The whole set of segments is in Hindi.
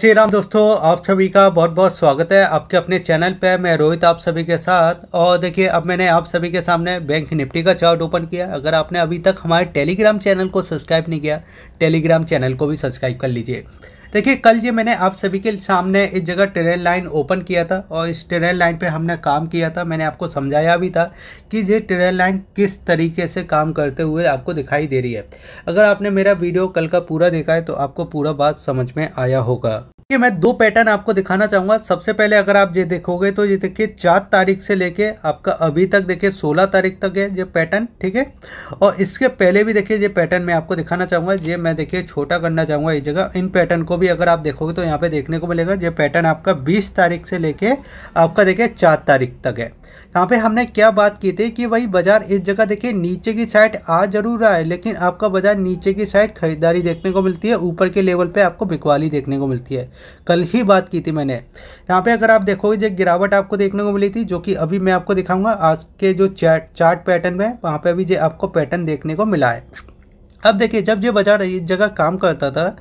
श्री राम दोस्तों आप सभी का बहुत बहुत स्वागत है आपके अपने चैनल पे मैं रोहित आप सभी के साथ और देखिए अब मैंने आप सभी के सामने बैंक निफ्टी का चार्ट ओपन किया अगर आपने अभी तक हमारे टेलीग्राम चैनल को सब्सक्राइब नहीं किया टेलीग्राम चैनल को भी सब्सक्राइब कर लीजिए देखिए कल ये मैंने आप सभी के सामने इस जगह ट्रेन लाइन ओपन किया था और इस ट्रेन लाइन पे हमने काम किया था मैंने आपको समझाया भी था कि ये ट्रेन लाइन किस तरीके से काम करते हुए आपको दिखाई दे रही है अगर आपने मेरा वीडियो कल का पूरा देखा है तो आपको पूरा बात समझ में आया होगा ये मैं दो पैटर्न आपको दिखाना चाहूंगा सबसे पहले अगर आप ये देखोगे तो ये देखिए चार तारीख से लेके आपका अभी तक देखिए सोलह तारीख तक है ये पैटर्न ठीक है और इसके पहले भी देखिए ये पैटर्न मैं आपको दिखाना चाहूंगा ये मैं देखिए छोटा करना चाहूंगा इस जगह इन पैटर्न को भी अगर आप देखोगे तो यहाँ पर देखने को मिलेगा ये पैटर्न आपका बीस तारीख से लेके आपका देखिए चार तारीख तक है यहाँ पे हमने क्या बात की थी कि भाई बाजार इस जगह देखिए नीचे की साइड आ जरूर रहा है लेकिन आपका बाजार नीचे की साइड खरीदारी देखने को मिलती है ऊपर के लेवल पे आपको बिकवाली देखने को मिलती है कल ही बात की थी मैंने यहाँ पे अगर आप देखोगे जो गिरावट आपको देखने को मिली थी जो कि अभी मैं आपको दिखाऊंगा आज के जो चैट चार्ट पैटर्न में वहाँ पे अभी जो आपको पैटर्न देखने को मिला है अब देखिए जब ये बाजार इस जगह काम करता था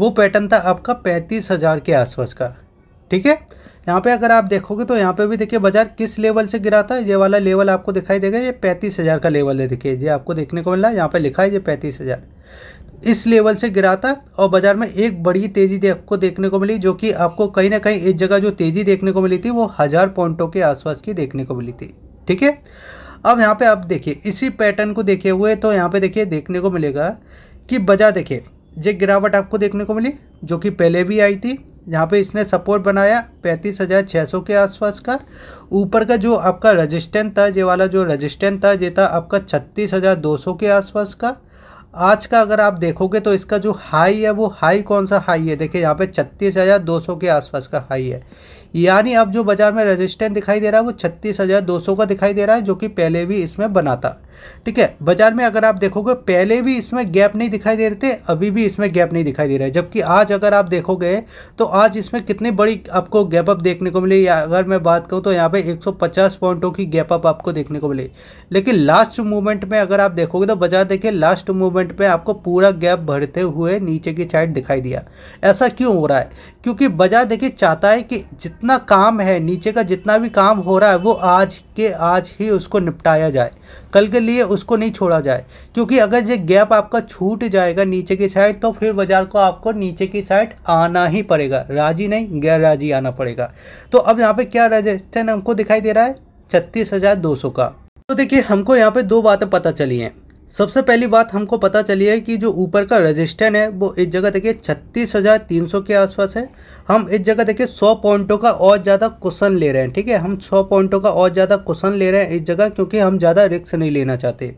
वो पैटर्न था आपका पैंतीस हज़ार के आसपास का ठीक है यहाँ पे अगर आप देखोगे तो यहाँ पे भी देखिए बाजार किस लेवल से गिरा था ये वाला लेवल आपको दिखाई देगा ये पैंतीस हज़ार का लेवल है देखिए ये आपको देखने को मिला यहाँ पे लिखा है ये पैंतीस हज़ार इस लेवल से गिरा था और बाजार में एक बड़ी तेज़ी दे आपको देखने को मिली जो कि आपको कहीं ना कहीं एक जगह जो तेज़ी देखने को मिली थी वो हज़ार पॉइंटों के आसपास की देखने को मिली थी ठीक है अब यहाँ पे आप देखिए इसी पैटर्न को देखे हुए तो यहाँ पे देखिए देखने को मिलेगा कि बजा देखिए ये गिरावट आपको देखने को मिली जो कि पहले भी आई थी यहाँ पे इसने सपोर्ट बनाया पैंतीस हज़ार छः सौ के आसपास का ऊपर का जो आपका रजिस्टेंट था ये वाला जो रजिस्टेंट था ये था आपका छत्तीस हज़ार दो सौ के आसपास का आज का अगर आप देखोगे तो इसका जो हाई है वो हाई कौन सा हाई है देखिए यहाँ पे छत्तीस हज़ार दो सौ के आसपास का हाई है यानी अब जो बाज़ार में रेजिस्टेंस दिखाई दे रहा है वो छत्तीस हज़ार दो सौ का दिखाई दे रहा है जो कि पहले भी इसमें बना था ठीक है बाज़ार में अगर आप देखोगे पहले भी इसमें गैप नहीं दिखाई दे रहे थे अभी भी इसमें गैप नहीं दिखाई दे रहा है जबकि आज अगर आप देखोगे तो आज इसमें कितनी बड़ी आपको गैप अप देखने को मिली या अगर मैं बात करूँ तो यहाँ पे एक पॉइंटों की गैप अप आपको देखने को मिली लेकिन लास्ट मूवमेंट में अगर आप देखोगे तो बाजार देखिए लास्ट मूवमेंट में आपको पूरा गैप भरते हुए नीचे की साइड दिखाई दिया ऐसा क्यों हो रहा है क्योंकि बाजार देखिए चाहता है कि जितना जितना काम है नीचे का जितना भी काम हो रहा है वो आज के आज ही उसको निपटाया जाए कल के लिए उसको नहीं छोड़ा जाए क्योंकि अगर ये गैप आपका छूट जाएगा नीचे की साइड तो फिर बाज़ार को आपको नीचे की साइड आना ही पड़ेगा राजी नहीं गैर राजी आना पड़ेगा तो अब यहाँ पे क्या रजिस्टर हमको दिखाई दे रहा है छत्तीस हज़ार दो सौ का तो देखिए हमको यहाँ पे दो बातें पता चली हैं सबसे पहली बात हमको पता चली है कि जो ऊपर का रजिस्टेंट है वो इस जगह देखिए छत्तीस हज़ार तीन सौ के आसपास है हम इस जगह देखिए सौ पॉइंटों का और ज़्यादा क्वेश्चन ले रहे हैं ठीक है हम सौ पॉइंटों का और ज़्यादा क्वेश्चन ले रहे हैं इस जगह क्योंकि हम ज़्यादा रिक्स नहीं लेना चाहते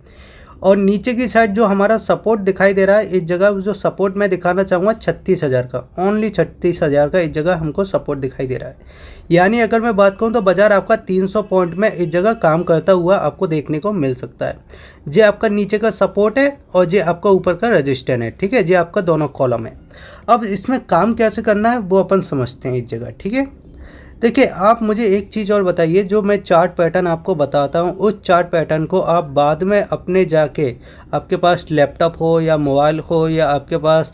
और नीचे की साइड जो हमारा सपोर्ट दिखाई दे रहा है इस जगह जो सपोर्ट मैं दिखाना चाहूँगा छत्तीस हज़ार का ओनली छत्तीस हज़ार का इस जगह हमको सपोर्ट दिखाई दे रहा है यानी अगर मैं बात करूँ तो बाज़ार आपका तीन सौ पॉइंट में इस जगह काम करता हुआ आपको देखने को मिल सकता है ये आपका नीचे का सपोर्ट है और ये आपका ऊपर का रजिस्टर है ठीक है ये आपका दोनों कॉलम है अब इसमें काम कैसे करना है वो अपन समझते हैं इस जगह ठीक है देखिए आप मुझे एक चीज़ और बताइए जो मैं चार्ट पैटर्न आपको बताता हूँ उस चार्ट पैटर्न को आप बाद में अपने जाके आपके पास लैपटॉप हो या मोबाइल हो या आपके पास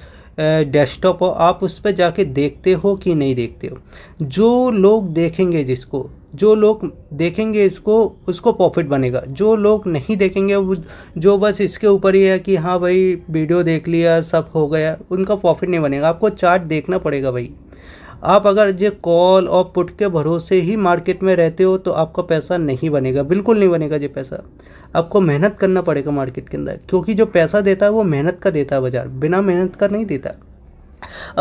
डेस्कटॉप हो आप उस पर जाके देखते हो कि नहीं देखते हो जो लोग देखेंगे जिसको जो लोग देखेंगे इसको उसको प्रॉफिट बनेगा जो लोग नहीं देखेंगे वो जो बस इसके ऊपर ही है कि हाँ भाई वीडियो देख लिया सब हो गया उनका प्रॉफिट नहीं बनेगा आपको चार्ट देखना पड़ेगा भाई आप अगर जो कॉल और पुट के भरोसे ही मार्केट में रहते हो तो आपका पैसा नहीं बनेगा बिल्कुल नहीं बनेगा ये पैसा आपको मेहनत करना पड़ेगा मार्केट के अंदर क्योंकि जो पैसा देता है वो मेहनत का देता है बाज़ार बिना मेहनत का नहीं देता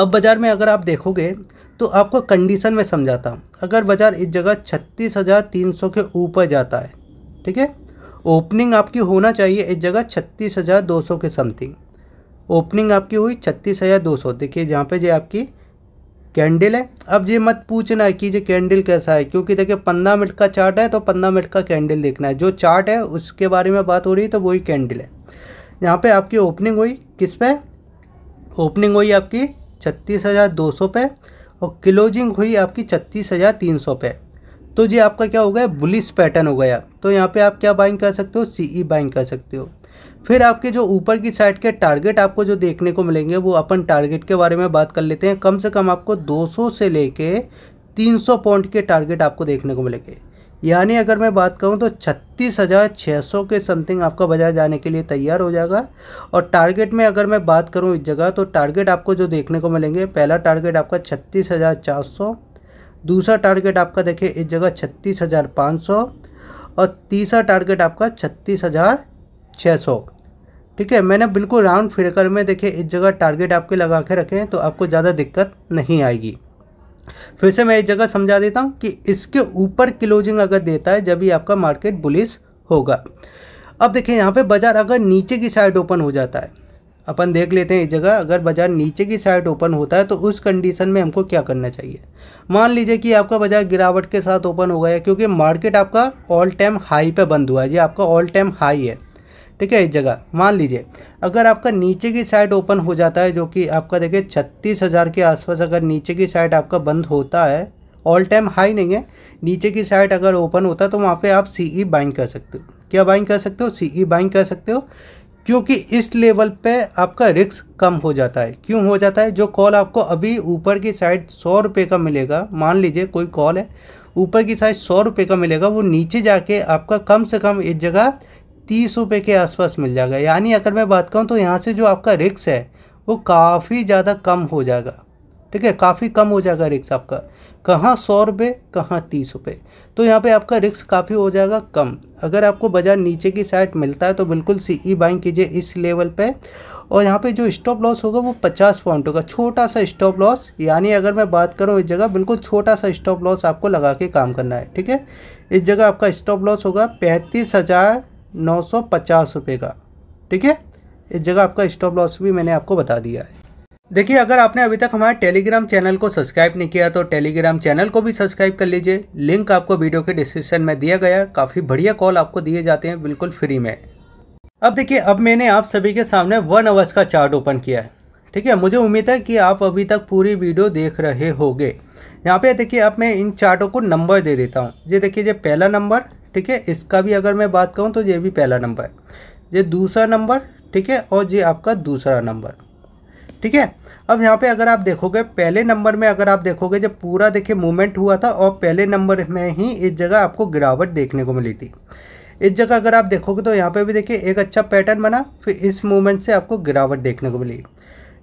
अब बाज़ार में अगर आप देखोगे तो आपको कंडीशन में समझाता हूँ अगर बाज़ार इस जगह छत्तीस हज़ार तीन सौ के ऊपर जाता है ठीक है ओपनिंग आपकी होना चाहिए इस जगह छत्तीस हज़ार दो सौ के समथिंग ओपनिंग आपकी हुई छत्तीस हज़ार दो सौ देखिए जहाँ पे जो आपकी कैंडल है अब ये मत पूछना है कि ये कैंडल कैसा है क्योंकि देखिए पंद्रह मिनट का चार्ट है तो पंद्रह मिनट का कैंडल देखना है जो चार्ट है उसके बारे में बात हो रही है तो वही कैंडल है यहाँ पे आपकी ओपनिंग हुई किस पे ओपनिंग हुई आपकी छत्तीस हज़ार दो सौ पे और क्लोजिंग हुई आपकी छत्तीस हज़ार तीन सौ पे तो ये आपका क्या हो गया बुलिस पैटर्न हो गया तो यहाँ पर आप क्या बाइंग कर सकते हो ई बाइंग e कर सकते हो फिर आपके जो ऊपर की साइड के टारगेट आपको जो देखने को मिलेंगे वो अपन टारगेट के बारे में बात कर लेते हैं कम से कम आपको 200 से लेके 300 पॉइंट के टारगेट आपको देखने को मिलेंगे यानी अगर मैं बात करूं तो छत्तीस हज़ार छः सौ के समथिंग आपका बाजार जाने के लिए तैयार हो जाएगा और टारगेट में अगर मैं बात करूं इस जगह तो टारगेट आपको जो देखने को मिलेंगे पहला टारगेट आपका छत्तीस हज़ार चार सौ दूसरा टारगेट आपका देखिए इस जगह छत्तीस हज़ार पाँच सौ और तीसरा टारगेट आपका छत्तीस हज़ार छः सौ ठीक है मैंने बिल्कुल राउंड फिरकर में देखिए इस जगह टारगेट आपके लगा के रखे हैं तो आपको ज़्यादा दिक्कत नहीं आएगी फिर से मैं इस जगह समझा देता हूँ कि इसके ऊपर क्लोजिंग अगर देता है जब ही आपका मार्केट बुलिस होगा अब देखिए यहाँ पे बाज़ार अगर नीचे की साइड ओपन हो जाता है अपन देख लेते हैं इस जगह अगर बाज़ार नीचे की साइड ओपन होता है तो उस कंडीशन में हमको क्या करना चाहिए मान लीजिए कि आपका बाज़ार गिरावट के साथ ओपन हो गया क्योंकि मार्केट आपका ऑल टाइम हाई पर बंद हुआ है ये आपका ऑल टाइम हाई है ठीक है इस जगह मान लीजिए अगर आपका नीचे की साइड ओपन हो जाता है जो कि आपका देखिए छत्तीस हज़ार के आसपास अगर नीचे की साइड आपका बंद होता है ऑल टाइम हाई नहीं है नीचे की साइड अगर ओपन होता तो वहाँ पे आप सी ई बाइंग कर सकते हो क्या बाइंग कर सकते हो सी ई बाइंग कर सकते हो क्योंकि इस लेवल पे आपका रिस्क कम हो जाता है क्यों हो जाता है जो कॉल आपको अभी ऊपर की साइड सौ रुपये का मिलेगा मान लीजिए कोई कॉल है ऊपर की साइड सौ रुपये का मिलेगा वो नीचे जाके आपका कम से कम इस जगह तीस रुपये के आसपास मिल जाएगा यानी अगर मैं बात करूँ तो यहाँ से जो आपका रिक्स है वो काफ़ी ज़्यादा कम हो जाएगा ठीक है काफ़ी कम हो जाएगा रिक्स आपका कहाँ सौ रुपये कहाँ तीस रुपये तो यहाँ पे आपका रिक्स काफ़ी हो जाएगा कम अगर आपको बाज़ार नीचे की साइड मिलता है तो बिल्कुल सी ई बाइंग कीजिए इस लेवल पे और यहाँ पे जो स्टॉप लॉस होगा वो पचास पॉइंट होगा छोटा सा स्टॉप लॉस यानी अगर मैं बात करूँ इस जगह बिल्कुल छोटा सा स्टॉप लॉस आपको लगा के काम करना है ठीक है इस जगह आपका स्टॉप लॉस होगा पैंतीस हज़ार नौ सौ पचास रुपये का ठीक है इस जगह आपका स्टॉप लॉस भी मैंने आपको बता दिया है देखिए अगर आपने अभी तक हमारे टेलीग्राम चैनल को सब्सक्राइब नहीं किया तो टेलीग्राम चैनल को भी सब्सक्राइब कर लीजिए लिंक आपको वीडियो के डिस्क्रिप्शन में दिया गया काफ़ी बढ़िया कॉल आपको दिए जाते हैं बिल्कुल फ्री में अब देखिए अब मैंने आप सभी के सामने वन आवर्स का चार्ट ओपन किया है ठीक है मुझे उम्मीद है कि आप अभी तक पूरी वीडियो देख रहे होंगे यहाँ पे देखिए अब मैं इन चार्टों को नंबर दे देता हूँ ये देखिए ये पहला नंबर ठीक है इसका भी अगर मैं बात कहूँ तो ये भी पहला नंबर ये दूसरा नंबर ठीक है और ये आपका दूसरा नंबर ठीक है अब यहाँ पे अगर आप देखोगे पहले नंबर में अगर आप देखोगे जब पूरा देखिए मूवमेंट हुआ था और पहले नंबर में ही इस जगह आपको गिरावट देखने को मिली थी इस जगह अगर आप देखोगे तो यहाँ पे भी देखिए एक अच्छा पैटर्न बना फिर इस मूवमेंट से आपको गिरावट देखने को मिली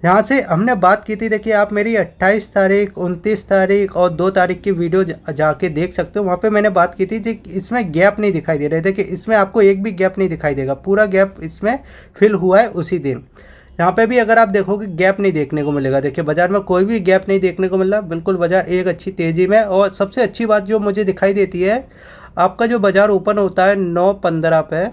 यहाँ से हमने बात की थी देखिए आप मेरी 28 तारीख 29 तारीख और 2 तारीख की वीडियो जाके देख सकते हो वहाँ पे मैंने बात की थी कि इसमें गैप नहीं दिखाई दे रहे देखिए इसमें आपको एक भी गैप नहीं दिखाई देगा पूरा गैप इसमें फिल हुआ है उसी दिन यहाँ पे भी अगर आप देखोगे गैप नहीं देखने को मिलेगा देखिए बाजार में कोई भी गैप नहीं देखने को मिल रहा बिल्कुल बाजार एक अच्छी तेज़ी में और सबसे अच्छी बात जो मुझे दिखाई देती है आपका जो बाज़ार ओपन होता है नौ पंद्रह पे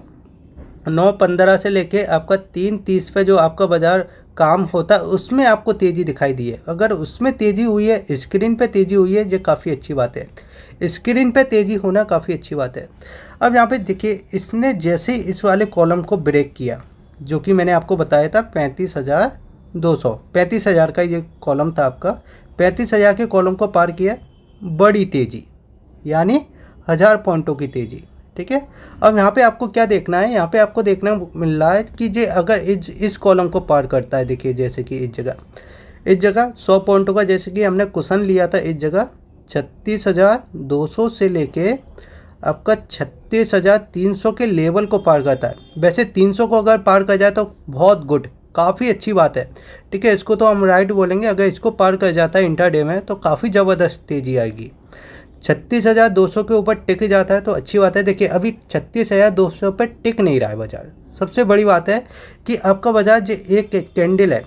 नौ पंद्रह से लेके आपका तीन तीस पे जो आपका बाज़ार काम होता है उसमें आपको तेज़ी दिखाई दी है अगर उसमें तेज़ी हुई है स्क्रीन पे तेज़ी हुई है ये काफ़ी अच्छी बात है स्क्रीन पे तेज़ी होना काफ़ी अच्छी बात है अब यहाँ पे देखिए इसने जैसे ही इस वाले कॉलम को ब्रेक किया जो कि मैंने आपको बताया था पैंतीस हज़ार दो सौ पैंतीस हज़ार का ये कॉलम था आपका पैंतीस हज़ार के कॉलम को पार किया बड़ी तेज़ी यानी हज़ार पॉइंटों की तेज़ी ठीक है अब यहाँ पे आपको क्या देखना है यहाँ पे आपको देखना मिल रहा है कि जे अगर इस इस कॉलम को पार करता है देखिए जैसे कि इस जगह इस जगह सौ पॉइंटों का जैसे कि हमने क्वेश्चन लिया था इस जगह छत्तीस हज़ार दो सौ से लेके आपका छत्तीस हज़ार तीन सौ के लेवल को पार करता है वैसे तीन सौ को अगर पार कर जाए तो बहुत गुड काफ़ी अच्छी बात है ठीक है इसको तो हम राइट बोलेंगे अगर इसको पार कर जाता है इंटरडे में तो काफ़ी ज़बरदस्त तेज़ी आएगी छत्तीस हज़ार दो सौ के ऊपर टिक जाता है तो अच्छी बात है देखिए अभी छत्तीस हज़ार दो सौ पर टिक नहीं रहा है बाज़ार सबसे बड़ी बात है कि आपका बाज़ार जो एक कैंडल है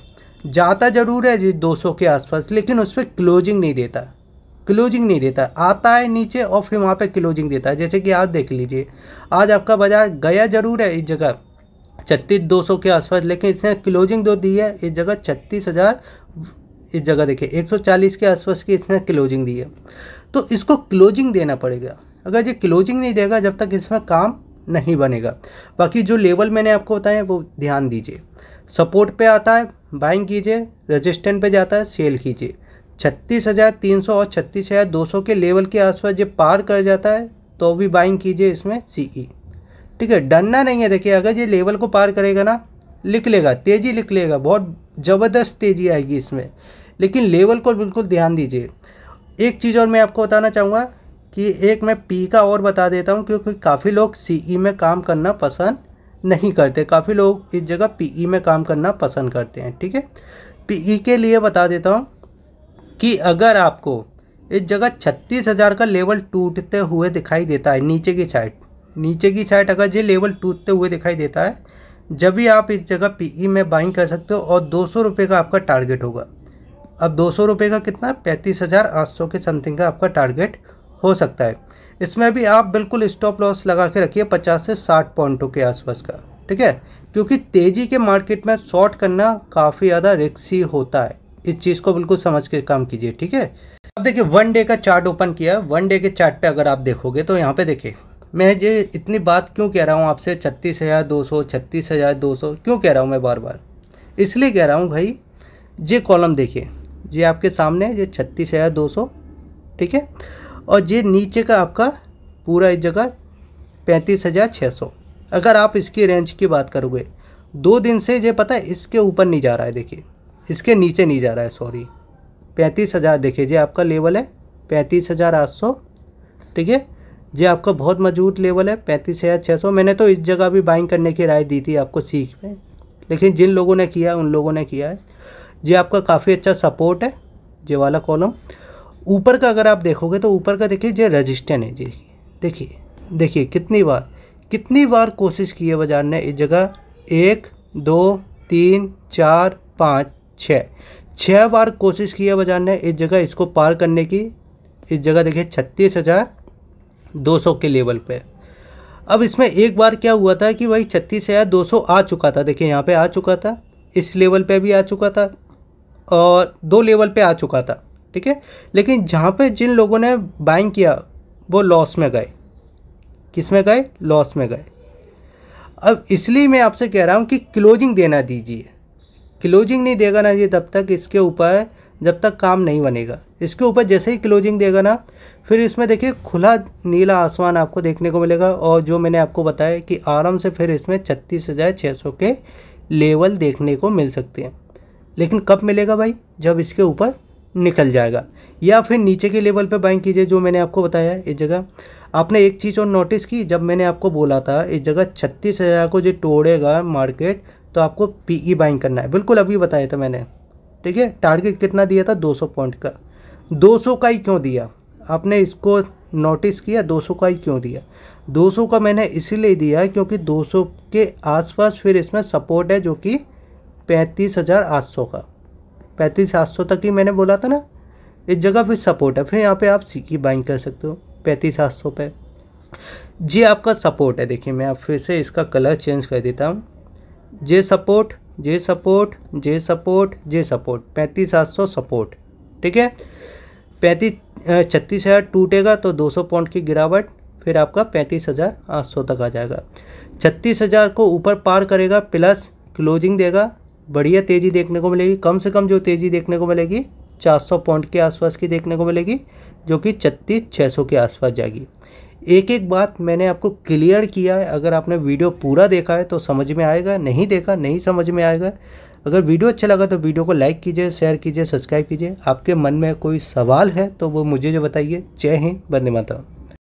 जाता ज़रूर है जी दो सौ के आसपास लेकिन उस पर क्लोजिंग नहीं देता क्लोजिंग नहीं देता आता है नीचे और फिर वहाँ पर क्लोजिंग देता है जैसे कि आप देख लीजिए आज आपका बाज़ार गया ज़रूर है इस जगह छत्तीस दो सौ के आसपास लेकिन इसने क्लोजिंग दो दी है इस जगह छत्तीस हज़ार इस जगह देखिए 140 के आसपास की इसने क्लोजिंग दी है तो इसको क्लोजिंग देना पड़ेगा अगर ये क्लोजिंग नहीं देगा जब तक इसमें काम नहीं बनेगा बाकी जो लेवल मैंने आपको बताया वो ध्यान दीजिए सपोर्ट पे आता है बाइंग कीजिए रजिस्टेंट पे जाता है सेल कीजिए छत्तीस हज़ार तीन सौ और छत्तीस हज़ार दो सौ के लेवल के आसपास जब पार कर जाता है तो भी बाइंग कीजिए इसमें ई e। ठीक है डरना नहीं है देखिए अगर ये लेवल को पार करेगा ना लिख लेगा तेज़ी लिख लेगा बहुत ज़बरदस्त तेज़ी आएगी इसमें लेकिन लेवल को बिल्कुल ध्यान दीजिए एक चीज़ और मैं आपको बताना चाहूँगा कि एक मैं पी का और बता देता हूँ क्योंकि काफ़ी लोग सी e में काम करना पसंद नहीं करते काफ़ी लोग इस जगह पी e में काम करना पसंद करते हैं ठीक है पी e के लिए बता देता हूँ कि अगर आपको इस जगह छत्तीस हज़ार का लेवल टूटते हुए दिखाई देता है नीचे की साइड नीचे की साइड अगर ये लेवल टूटते हुए दिखाई देता है जब भी आप इस जगह पीई में बाइंग कर सकते हो और दो सौ रुपये का आपका टारगेट होगा अब दो सौ रुपये का कितना पैंतीस हज़ार आठ सौ के समथिंग का आपका टारगेट हो सकता है इसमें भी आप बिल्कुल स्टॉप लॉस लगा के रखिए पचास से साठ पॉइंटों के आसपास का ठीक है क्योंकि तेज़ी के मार्केट में शॉर्ट करना काफ़ी ज़्यादा रिक्सी होता है इस चीज़ को बिल्कुल समझ के काम कीजिए ठीक है अब देखिए वन डे का चार्ट ओपन किया वन डे के चार्ट पे अगर आप देखोगे तो यहाँ पे देखिए मैं ये इतनी बात क्यों कह रहा हूँ आपसे छत्तीस हज़ार दो सौ छत्तीस हज़ार दो सौ क्यों कह रहा हूँ मैं बार बार इसलिए कह रहा हूँ भाई ये कॉलम देखिए ये आपके सामने ये छत्तीस हज़ार दो सौ ठीक है और ये नीचे का आपका पूरा इस जगह पैंतीस हज़ार छः सौ अगर आप इसकी रेंज की बात करोगे दो दिन से ये पता है इसके ऊपर नहीं जा रहा है देखिए इसके नीचे नहीं जा रहा है सॉरी पैंतीस हज़ार देखिए जी आपका लेवल है पैंतीस हज़ार आठ सौ ठीक है जी आपका बहुत मजबूत लेवल है पैंतीस हज़ार छः सौ मैंने तो इस जगह भी बाइंग करने की राय दी थी आपको सीख में लेकिन जिन लोगों ने किया उन लोगों ने किया है ये आपका काफ़ी अच्छा सपोर्ट है ये वाला कॉलम ऊपर का अगर आप देखोगे तो ऊपर का देखिए ये रजिस्टेंट है जी देखिए देखिए कितनी बार कितनी बार कोशिश की है बाजार ने इस जगह एक दो तीन चार पाँच छः छः बार कोशिश की है बाजार ने इस जगह इसको पार करने की इस जगह देखिए छत्तीस हज़ार दो सौ के लेवल पे अब इसमें एक बार क्या हुआ था कि भाई छत्तीस हज़ार दो सौ आ चुका था देखिए यहाँ पे आ चुका था इस लेवल पे भी आ चुका था दो लेवल पे आ चुका था ठीक है लेकिन जहाँ पे जिन लोगों ने बाइंग किया वो लॉस में गए किस में गए लॉस में गए अब इसलिए मैं आपसे कह रहा हूँ कि क्लोजिंग देना दीजिए क्लोजिंग नहीं देगा ना जी तब तक इसके ऊपर जब तक काम नहीं बनेगा इसके ऊपर जैसे ही क्लोजिंग देगा ना फिर इसमें देखिए खुला नीला आसमान आपको देखने को मिलेगा और जो मैंने आपको बताया कि आराम से फिर इसमें छत्तीस हज़ार छः सौ के लेवल देखने को मिल सकते हैं लेकिन कब मिलेगा भाई जब इसके ऊपर निकल जाएगा या फिर नीचे के लेवल पे बाइंग कीजिए जो मैंने आपको बताया इस जगह आपने एक चीज़ और नोटिस की जब मैंने आपको बोला था इस जगह छत्तीस हज़ार को जो तोड़ेगा मार्केट तो आपको ई बाइंग e करना है बिल्कुल अभी बताया था मैंने ठीक है टारगेट कितना दिया था सौ पॉइंट का सौ का ही क्यों दिया आपने इसको नोटिस किया 200 का ही क्यों दिया 200 का मैंने इसीलिए दिया क्योंकि 200 के आसपास फिर इसमें सपोर्ट है जो कि पैंतीस हज़ार आठ सौ का पैंतीस आठ सौ तक ही मैंने बोला था ना इस जगह फिर सपोर्ट है फिर यहाँ पे आप सी की बाइंग कर सकते हो पैंतीस आठ सौ पर जी आपका सपोर्ट है देखिए मैं फिर से इसका कलर चेंज कर देता हूँ J support J support J support J support पैंतीस सात सौ सपोर्ट ठीक है पैंतीस छत्तीस हज़ार टूटेगा तो दो सौ पॉइंट की गिरावट फिर आपका पैंतीस हज़ार आठ सौ तक आ जाएगा छत्तीस हज़ार को ऊपर पार करेगा प्लस क्लोजिंग देगा बढ़िया तेज़ी देखने को मिलेगी कम से कम जो तेज़ी देखने को मिलेगी 400 पॉइंट के आसपास की देखने को मिलेगी जो कि छत्तीस छः के आसपास जाएगी एक एक बात मैंने आपको क्लियर किया है अगर आपने वीडियो पूरा देखा है तो समझ में आएगा नहीं देखा नहीं समझ में आएगा अगर वीडियो अच्छा लगा तो वीडियो को लाइक कीजिए शेयर कीजिए सब्सक्राइब कीजिए आपके मन में कोई सवाल है तो वो मुझे जो बताइए जय हिंद बंदे माता